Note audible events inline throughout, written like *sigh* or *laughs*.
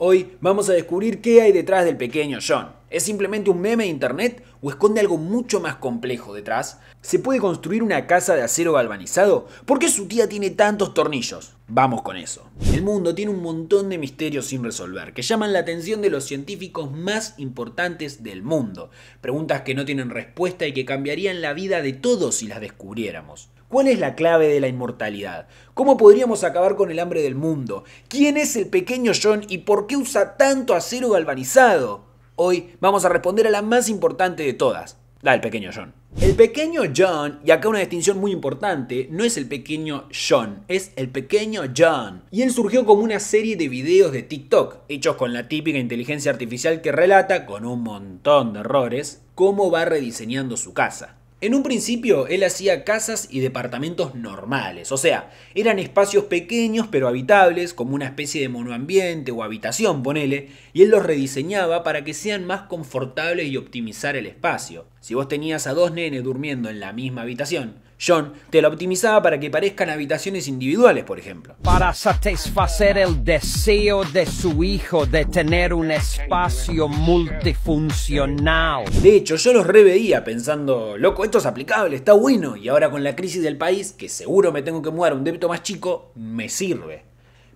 Hoy vamos a descubrir qué hay detrás del pequeño John. ¿Es simplemente un meme de internet o esconde algo mucho más complejo detrás? ¿Se puede construir una casa de acero galvanizado? ¿Por qué su tía tiene tantos tornillos? Vamos con eso. El mundo tiene un montón de misterios sin resolver que llaman la atención de los científicos más importantes del mundo. Preguntas que no tienen respuesta y que cambiarían la vida de todos si las descubriéramos. ¿Cuál es la clave de la inmortalidad? ¿Cómo podríamos acabar con el hambre del mundo? ¿Quién es el pequeño John y por qué usa tanto acero galvanizado? Hoy vamos a responder a la más importante de todas, la del pequeño John. El pequeño John, y acá una distinción muy importante, no es el pequeño John, es el pequeño John. Y él surgió como una serie de videos de TikTok, hechos con la típica inteligencia artificial que relata, con un montón de errores, cómo va rediseñando su casa. En un principio él hacía casas y departamentos normales, o sea, eran espacios pequeños pero habitables, como una especie de monoambiente o habitación, ponele, y él los rediseñaba para que sean más confortables y optimizar el espacio. Si vos tenías a dos nenes durmiendo en la misma habitación, John te la optimizaba para que parezcan habitaciones individuales, por ejemplo. Para satisfacer el deseo de su hijo de tener un espacio multifuncional. De hecho, yo los reveía pensando, loco, esto es aplicable, está bueno, y ahora con la crisis del país, que seguro me tengo que mudar a un débito más chico, me sirve.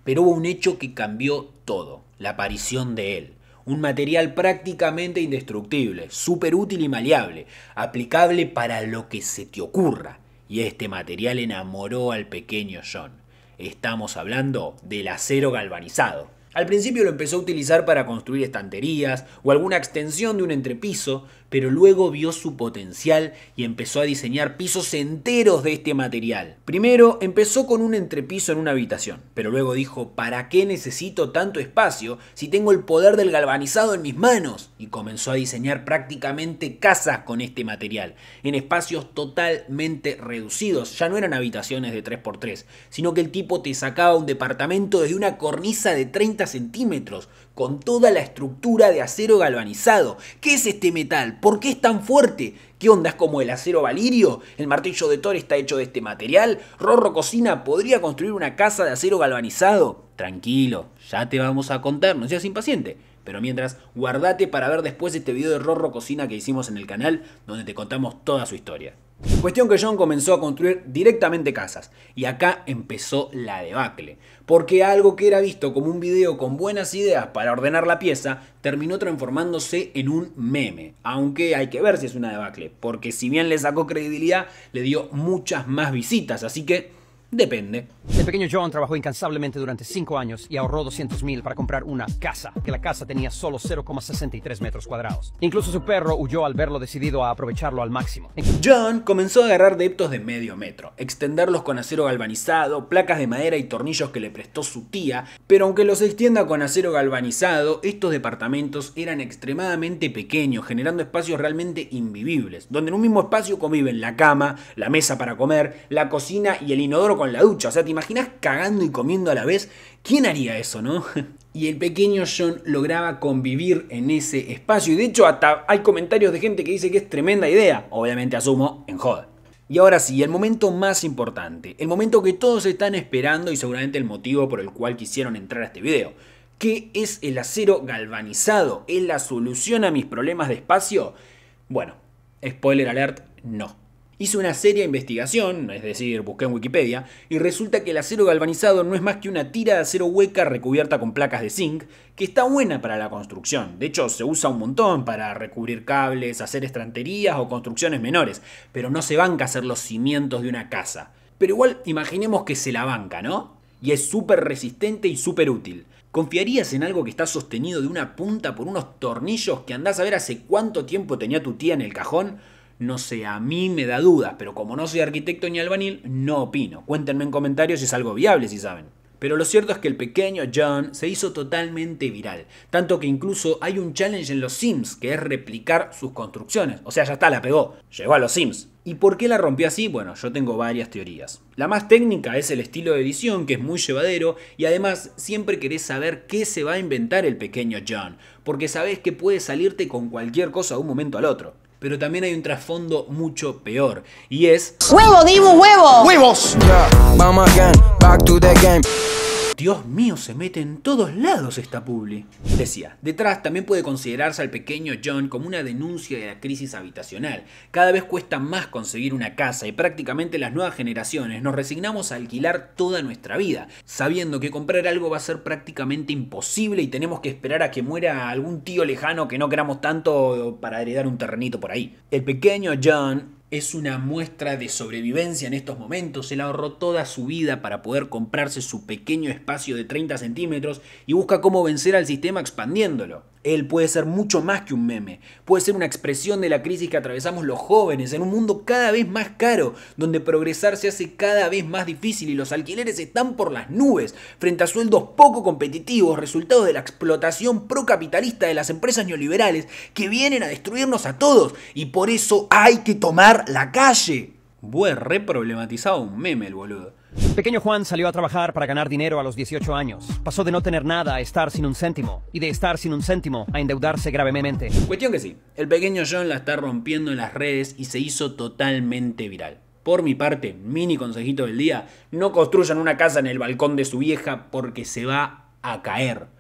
Pero hubo un hecho que cambió todo, la aparición de él un material prácticamente indestructible, súper útil y maleable, aplicable para lo que se te ocurra y este material enamoró al pequeño John. Estamos hablando del acero galvanizado. Al principio lo empezó a utilizar para construir estanterías o alguna extensión de un entrepiso, pero luego vio su potencial y empezó a diseñar pisos enteros de este material. Primero empezó con un entrepiso en una habitación, pero luego dijo, ¿para qué necesito tanto espacio si tengo el poder del galvanizado en mis manos? Y comenzó a diseñar prácticamente casas con este material, en espacios totalmente reducidos, ya no eran habitaciones de 3x3, sino que el tipo te sacaba un departamento desde una cornisa de 30 centímetros, con toda la estructura de acero galvanizado. ¿Qué es este metal? ¿Por qué es tan fuerte? ¿Qué onda? ¿Es como el acero valirio? ¿El martillo de Thor está hecho de este material? ¿Rorro Cocina podría construir una casa de acero galvanizado? Tranquilo, ya te vamos a contar, no seas impaciente. Pero mientras, guardate para ver después este video de Rorro Cocina que hicimos en el canal, donde te contamos toda su historia. Cuestión que John comenzó a construir directamente casas, y acá empezó la debacle, porque algo que era visto como un video con buenas ideas para ordenar la pieza, terminó transformándose en un meme, aunque hay que ver si es una debacle, porque si bien le sacó credibilidad, le dio muchas más visitas, así que Depende. El pequeño John trabajó incansablemente durante cinco años y ahorró 200 mil para comprar una casa, que la casa tenía solo 0,63 metros cuadrados. Incluso su perro huyó al verlo decidido a aprovecharlo al máximo. John comenzó a agarrar deptos de medio metro, extenderlos con acero galvanizado, placas de madera y tornillos que le prestó su tía, pero aunque los extienda con acero galvanizado, estos departamentos eran extremadamente pequeños, generando espacios realmente invivibles, donde en un mismo espacio conviven la cama, la mesa para comer, la cocina y el inodoro en la ducha. O sea, ¿te imaginas cagando y comiendo a la vez? ¿Quién haría eso, no? *laughs* Y el pequeño John lograba convivir en ese espacio. Y de hecho, hasta hay comentarios de gente que dice que es tremenda idea. Obviamente, asumo, en joda. Y ahora sí, el momento más importante, el momento que todos están esperando y seguramente el motivo por el cual quisieron entrar a este video. ¿Qué es el acero galvanizado? ¿Es la solución a mis problemas de espacio? Bueno, spoiler alert, no. Hice una seria investigación, es decir, busqué en Wikipedia, y resulta que el acero galvanizado no es más que una tira de acero hueca recubierta con placas de zinc, que está buena para la construcción. De hecho, se usa un montón para recubrir cables, hacer estranterías o construcciones menores, pero no se banca hacer los cimientos de una casa. Pero igual imaginemos que se la banca, ¿no? Y es súper resistente y súper útil. ¿Confiarías en algo que está sostenido de una punta por unos tornillos que andás a ver hace cuánto tiempo tenía tu tía en el cajón? No sé, a mí me da dudas, pero como no soy arquitecto ni albanil, no opino. Cuéntenme en comentarios si es algo viable, si saben. Pero lo cierto es que el pequeño John se hizo totalmente viral, tanto que incluso hay un challenge en los Sims que es replicar sus construcciones. O sea, ya está, la pegó, llegó a los Sims. ¿Y por qué la rompió así? Bueno, yo tengo varias teorías. La más técnica es el estilo de edición, que es muy llevadero, y además siempre querés saber qué se va a inventar el pequeño John, porque sabés que puede salirte con cualquier cosa de un momento al otro pero también hay un trasfondo mucho peor. Y es... ¡Huevo, Dibu, huevo! ¡Huevos! back to the game. Dios mío, se mete en todos lados esta publi. Decía, detrás también puede considerarse al pequeño John como una denuncia de la crisis habitacional. Cada vez cuesta más conseguir una casa y prácticamente las nuevas generaciones nos resignamos a alquilar toda nuestra vida, sabiendo que comprar algo va a ser prácticamente imposible y tenemos que esperar a que muera algún tío lejano que no queramos tanto para heredar un terrenito por ahí. El pequeño John es una muestra de sobrevivencia en estos momentos. Él ahorró toda su vida para poder comprarse su pequeño espacio de 30 centímetros y busca cómo vencer al sistema expandiéndolo. Él puede ser mucho más que un meme, puede ser una expresión de la crisis que atravesamos los jóvenes en un mundo cada vez más caro, donde progresar se hace cada vez más difícil y los alquileres están por las nubes, frente a sueldos poco competitivos, resultado de la explotación procapitalista de las empresas neoliberales que vienen a destruirnos a todos y por eso hay que tomar la calle. Bue re problematizado un meme el boludo. Pequeño Juan salió a trabajar para ganar dinero a los 18 años. Pasó de no tener nada a estar sin un céntimo, y de estar sin un céntimo a endeudarse gravemente. Cuestión que sí, el pequeño John la está rompiendo en las redes y se hizo totalmente viral. Por mi parte, mini consejito del día, no construyan una casa en el balcón de su vieja porque se va a caer.